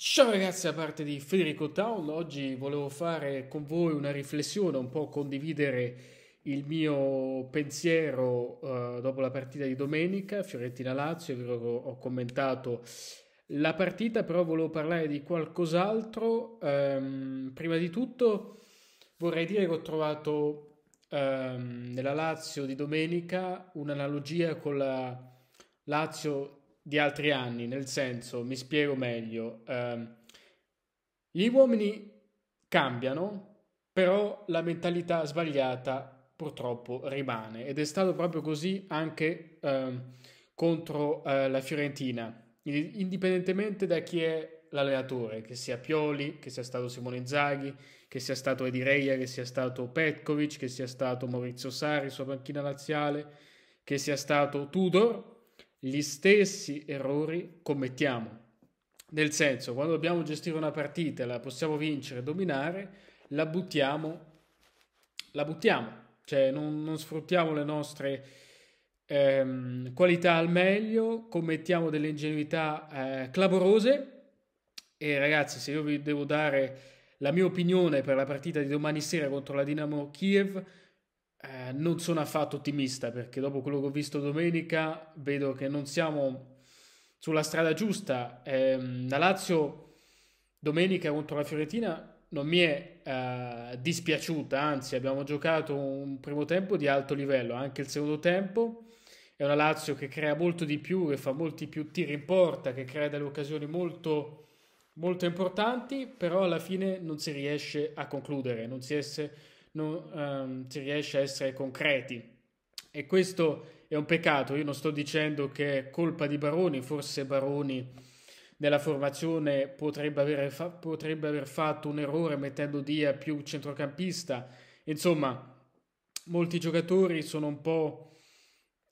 Ciao ragazzi, a parte di Federico Town, oggi volevo fare con voi una riflessione, un po' condividere il mio pensiero uh, dopo la partita di domenica, Fiorentina-Lazio, è ho commentato la partita, però volevo parlare di qualcos'altro. Um, prima di tutto vorrei dire che ho trovato um, nella Lazio di domenica un'analogia con la Lazio di altri anni, nel senso, mi spiego meglio, ehm, gli uomini cambiano, però la mentalità sbagliata purtroppo rimane ed è stato proprio così anche ehm, contro eh, la Fiorentina, indipendentemente da chi è l'allenatore, che sia Pioli, che sia stato Simone Zaghi, che sia stato Edi Reia, che sia stato Petkovic, che sia stato Maurizio Sari sua panchina laziale, che sia stato Tudor, gli stessi errori commettiamo. Nel senso, quando dobbiamo gestire una partita, la possiamo vincere, dominare, la buttiamo, la buttiamo, cioè non, non sfruttiamo le nostre ehm, qualità al meglio, commettiamo delle ingenuità eh, clamorose. E ragazzi, se io vi devo dare la mia opinione per la partita di domani sera contro la Dinamo Kiev, eh, non sono affatto ottimista perché dopo quello che ho visto domenica vedo che non siamo sulla strada giusta. Eh, la Lazio domenica contro la Fiorentina non mi è eh, dispiaciuta, anzi abbiamo giocato un primo tempo di alto livello, anche il secondo tempo è una Lazio che crea molto di più, che fa molti più tiri in porta, che crea delle occasioni molto, molto importanti, però alla fine non si riesce a concludere, non si, è, non ehm, si riesce a essere concreti. E questo è un peccato. Io non sto dicendo che è colpa di Baroni, forse Baroni nella formazione potrebbe aver, fa- potrebbe aver fatto un errore mettendo Dia più centrocampista. Insomma, molti giocatori sono un po'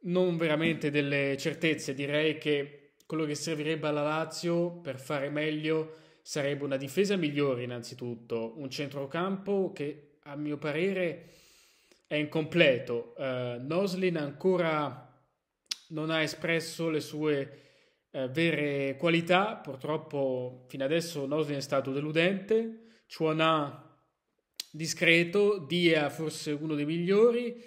non veramente delle certezze. Direi che quello che servirebbe alla Lazio per fare meglio sarebbe una difesa migliore innanzitutto, un centrocampo che a mio parere è incompleto. Uh, Noslin ancora non ha espresso le sue uh, vere qualità, purtroppo fino adesso Noslin è stato deludente, Chuanà discreto, Dia forse uno dei migliori,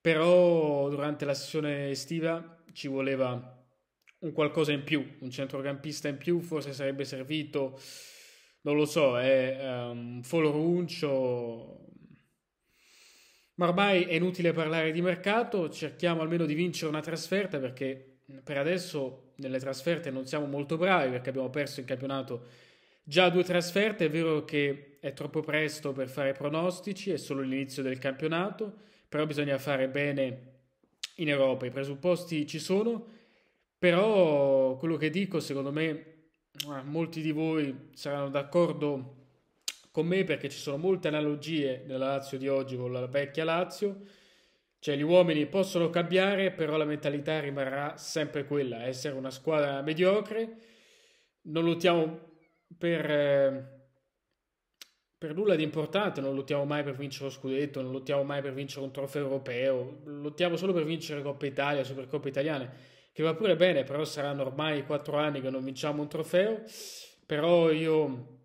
però durante la sessione estiva ci voleva un qualcosa in più, un centrocampista in più, forse sarebbe servito, non lo so, è eh, um, Foloruncio, ma ormai è inutile parlare di mercato, cerchiamo almeno di vincere una trasferta perché mm, per adesso nelle trasferte non siamo molto bravi perché abbiamo perso in campionato già due trasferte, è vero che è troppo presto per fare pronostici, è solo l'inizio del campionato, però bisogna fare bene in Europa, i presupposti ci sono, però quello che dico secondo me ah, molti di voi saranno d'accordo con me perché ci sono molte analogie nella Lazio di oggi con la vecchia Lazio. Cioè gli uomini possono cambiare, però la mentalità rimarrà sempre quella, essere una squadra mediocre. Non lottiamo per, eh, per nulla di importante, non lottiamo mai per vincere lo scudetto, non lottiamo mai per vincere un trofeo europeo, lottiamo solo per vincere Coppa Italia, Supercoppa Italiana, che va pure bene, però saranno ormai quattro anni che non vinciamo un trofeo. Però io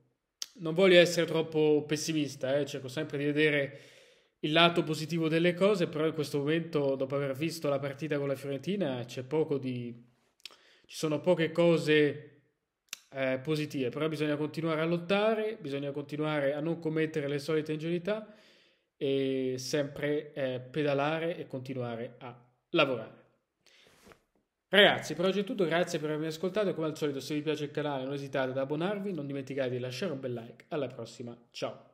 non voglio essere troppo pessimista, eh? cerco sempre di vedere il lato positivo delle cose, però in questo momento, dopo aver visto la partita con la Fiorentina, c'è poco di... ci sono poche cose eh, positive, però bisogna continuare a lottare, bisogna continuare a non commettere le solite ingenuità e sempre eh, pedalare e continuare a lavorare. Ragazzi, per oggi è tutto, grazie per avermi ascoltato. Come al solito, se vi piace il canale non esitate ad abbonarvi, non dimenticate di lasciare un bel like. Alla prossima, ciao!